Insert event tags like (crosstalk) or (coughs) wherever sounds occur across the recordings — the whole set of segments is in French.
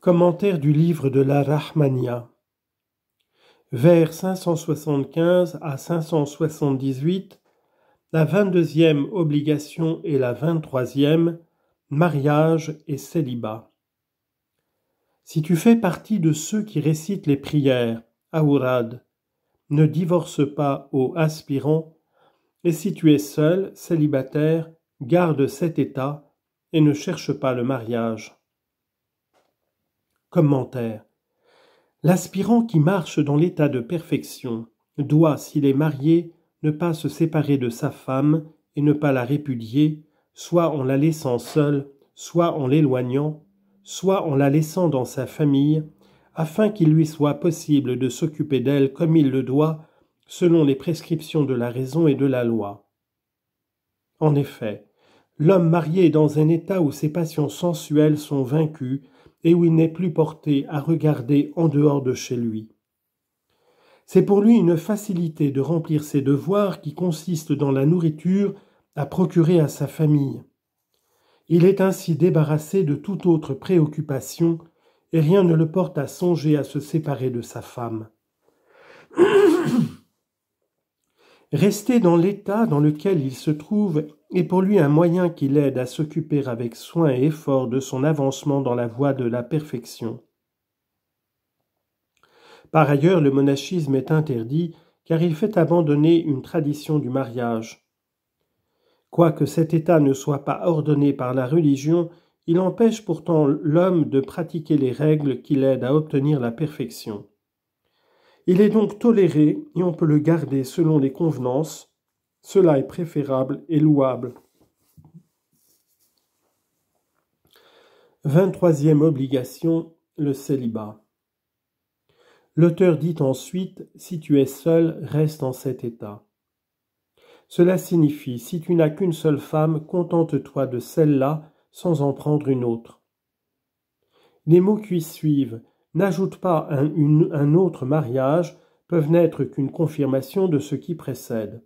Commentaire du livre de la Rahmania. Vers 575 à 578, la vingt-deuxième obligation et la vingt-troisième, mariage et célibat. Si tu fais partie de ceux qui récitent les prières, Aourad, ne divorce pas aux aspirants, et si tu es seul, célibataire, garde cet état et ne cherche pas le mariage. Commentaire. L'aspirant qui marche dans l'état de perfection doit, s'il est marié, ne pas se séparer de sa femme et ne pas la répudier, soit en la laissant seule, soit en l'éloignant, soit en la laissant dans sa famille, afin qu'il lui soit possible de s'occuper d'elle comme il le doit, selon les prescriptions de la raison et de la loi. En effet, l'homme marié est dans un état où ses passions sensuelles sont vaincues et où il n'est plus porté à regarder en dehors de chez lui. C'est pour lui une facilité de remplir ses devoirs qui consistent dans la nourriture à procurer à sa famille. Il est ainsi débarrassé de toute autre préoccupation et rien ne le porte à songer à se séparer de sa femme. (coughs) Rester dans l'état dans lequel il se trouve est pour lui un moyen qui l'aide à s'occuper avec soin et effort de son avancement dans la voie de la perfection. Par ailleurs, le monachisme est interdit car il fait abandonner une tradition du mariage. Quoique cet état ne soit pas ordonné par la religion, il empêche pourtant l'homme de pratiquer les règles qui l'aident à obtenir la perfection. Il est donc toléré, et on peut le garder selon les convenances, cela est préférable et louable. 23e obligation, le célibat. L'auteur dit ensuite, si tu es seul, reste en cet état. Cela signifie, si tu n'as qu'une seule femme, contente-toi de celle-là sans en prendre une autre. Les mots qui suivent, n'ajoute pas un autre mariage, peuvent n'être qu'une confirmation de ce qui précède.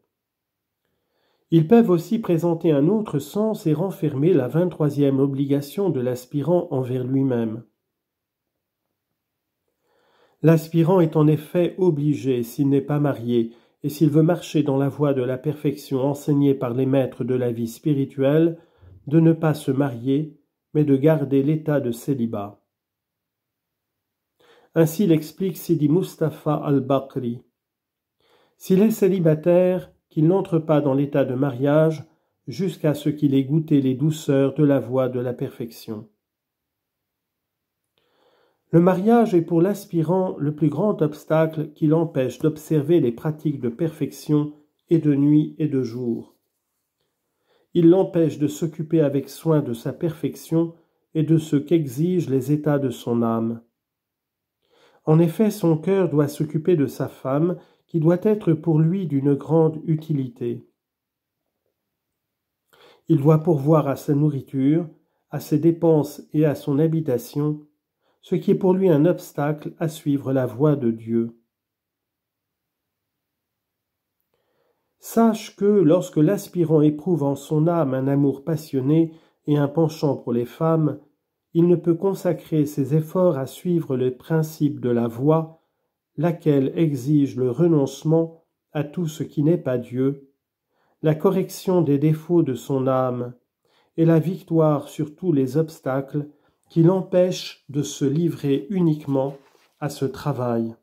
Ils peuvent aussi présenter un autre sens et renfermer la vingt-troisième obligation de l'aspirant envers lui-même. L'aspirant est en effet obligé, s'il n'est pas marié, et s'il veut marcher dans la voie de la perfection enseignée par les maîtres de la vie spirituelle, de ne pas se marier, mais de garder l'état de célibat. Ainsi l'explique Sidi Mustapha al-Bakri. S'il est célibataire, qu'il n'entre pas dans l'état de mariage jusqu'à ce qu'il ait goûté les douceurs de la voie de la perfection. Le mariage est pour l'aspirant le plus grand obstacle qui l'empêche d'observer les pratiques de perfection et de nuit et de jour. Il l'empêche de s'occuper avec soin de sa perfection et de ce qu'exigent les états de son âme. En effet, son cœur doit s'occuper de sa femme qui doit être pour lui d'une grande utilité. Il doit pourvoir à sa nourriture, à ses dépenses et à son habitation, ce qui est pour lui un obstacle à suivre la voie de Dieu. Sache que lorsque l'aspirant éprouve en son âme un amour passionné et un penchant pour les femmes, il ne peut consacrer ses efforts à suivre les principes de la voie laquelle exige le renoncement à tout ce qui n'est pas Dieu, la correction des défauts de son âme et la victoire sur tous les obstacles qui l'empêchent de se livrer uniquement à ce travail.